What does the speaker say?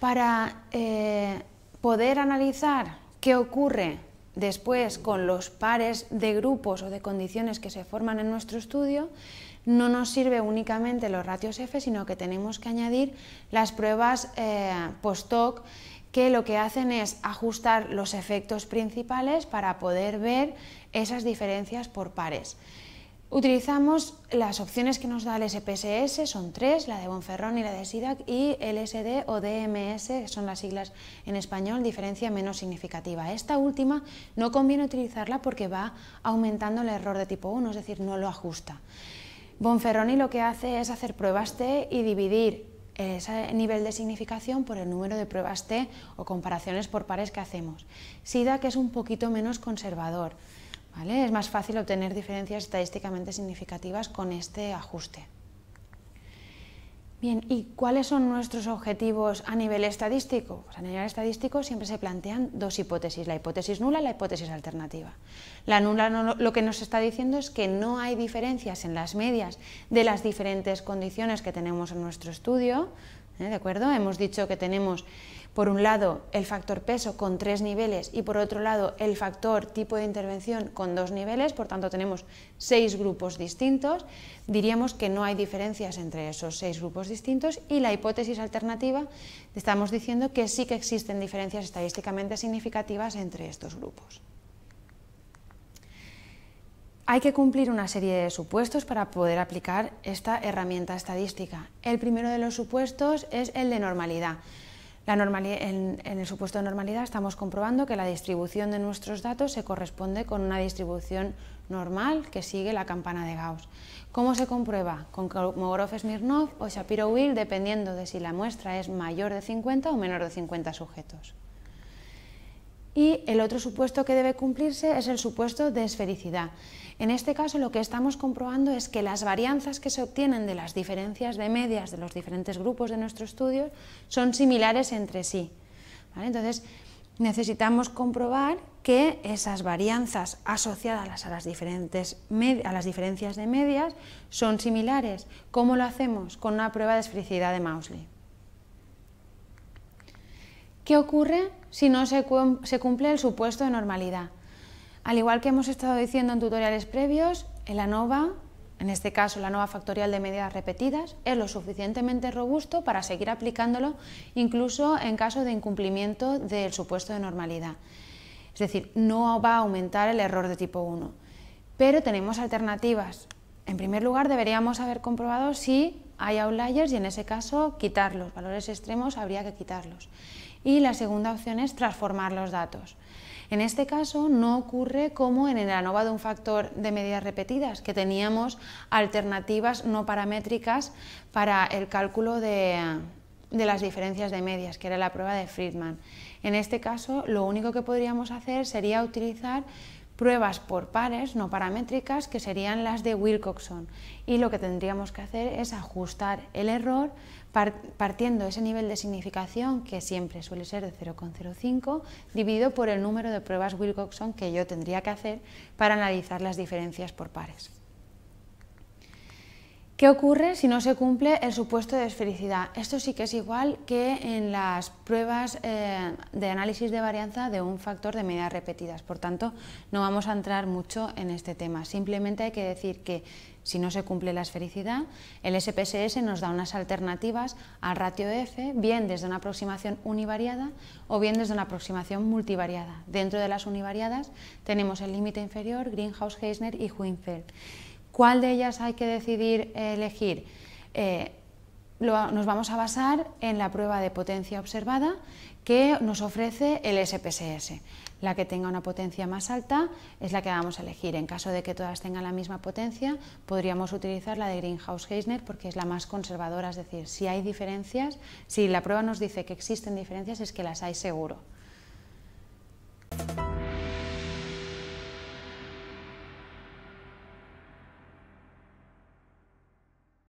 para eh, poder analizar qué ocurre después con los pares de grupos o de condiciones que se forman en nuestro estudio, no nos sirve únicamente los ratios F, sino que tenemos que añadir las pruebas eh, post-hoc que lo que hacen es ajustar los efectos principales para poder ver esas diferencias por pares. Utilizamos las opciones que nos da el SPSS, son tres, la de Bonferroni, y la de SIDAC, y el LSD o DMS, que son las siglas en español, diferencia menos significativa. Esta última no conviene utilizarla porque va aumentando el error de tipo 1, es decir, no lo ajusta. Bonferroni lo que hace es hacer pruebas T y dividir ese nivel de significación por el número de pruebas T o comparaciones por pares que hacemos. SIDAC es un poquito menos conservador. Es más fácil obtener diferencias estadísticamente significativas con este ajuste. Bien, ¿y cuáles son nuestros objetivos a nivel estadístico? Pues a nivel estadístico siempre se plantean dos hipótesis, la hipótesis nula y la hipótesis alternativa. La nula lo que nos está diciendo es que no hay diferencias en las medias de las diferentes condiciones que tenemos en nuestro estudio, ¿eh? ¿de acuerdo? Hemos dicho que tenemos por un lado el factor peso con tres niveles y por otro lado el factor tipo de intervención con dos niveles, por tanto tenemos seis grupos distintos, diríamos que no hay diferencias entre esos seis grupos distintos y la hipótesis alternativa estamos diciendo que sí que existen diferencias estadísticamente significativas entre estos grupos. Hay que cumplir una serie de supuestos para poder aplicar esta herramienta estadística. El primero de los supuestos es el de normalidad en, el supuesto de normalidad estamos comprobando que la distribución de nuestros datos se corresponde con una distribución normal que sigue la campana de Gauss. ¿Cómo se comprueba? Con Kolmogorov-Smirnov o shapiro will dependiendo de si la muestra es mayor de 50 o menor de 50 sujetos. Y el otro supuesto que debe cumplirse es el supuesto de esfericidad. En este caso lo que estamos comprobando es que las varianzas que se obtienen de las diferencias de medias de los diferentes grupos de nuestro estudio son similares entre sí. Entonces necesitamos comprobar que esas varianzas asociadas a las, diferentes a las diferencias de medias son similares. ¿Cómo lo hacemos? Con una prueba de esfericidad de Mosley. ¿Qué ocurre si no se, cumple el supuesto de normalidad? Al igual que hemos estado diciendo en tutoriales previos, el ANOVA, en este caso la ANOVA factorial de medidas repetidas, es lo suficientemente robusto para seguir aplicándolo incluso en caso de incumplimiento del supuesto de normalidad. Es decir, no va a aumentar el error de tipo 1. Pero tenemos alternativas. En primer lugar, deberíamos haber comprobado si hay outliers y en ese caso quitarlos, valores extremos habría que quitarlos y la segunda opción es transformar los datos. En este caso no ocurre como en el ANOVA de un factor de medidas repetidas, que teníamos alternativas no paramétricas para el cálculo de, de las diferencias de medias, que era la prueba de Friedman. En este caso lo único que podríamos hacer sería utilizar pruebas por pares, no paramétricas, que serían las de Wilcoxon. Y lo que tendríamos que hacer es ajustar el error partiendo ese nivel de significación, que siempre suele ser de 0,05, dividido por el número de pruebas Wilcoxon que yo tendría que hacer para analizar las diferencias por pares. ¿Qué ocurre si no se cumple el supuesto de esfericidad? Esto sí que es igual que en las pruebas eh, de análisis de varianza de un factor de medidas repetidas. Por tanto, no vamos a entrar mucho en este tema. Simplemente hay que decir que si no se cumple la esfericidad, el SPSS nos da unas alternativas al ratio F, bien desde una aproximación univariada o bien desde una aproximación multivariada. Dentro de las univariadas tenemos el límite inferior, Greenhouse-Heisner y Huinfeld cuál de ellas hay que decidir elegir. Eh, nos vamos a basar en la prueba de potencia observada que nos ofrece el SPSS. La que tenga una potencia más alta es la que vamos a elegir. En caso de que todas tengan la misma potencia, podríamos utilizar la de greenhouse heisner porque es la más conservadora, es decir, si hay diferencias, si la prueba nos dice que existen diferencias, es que las hay seguro.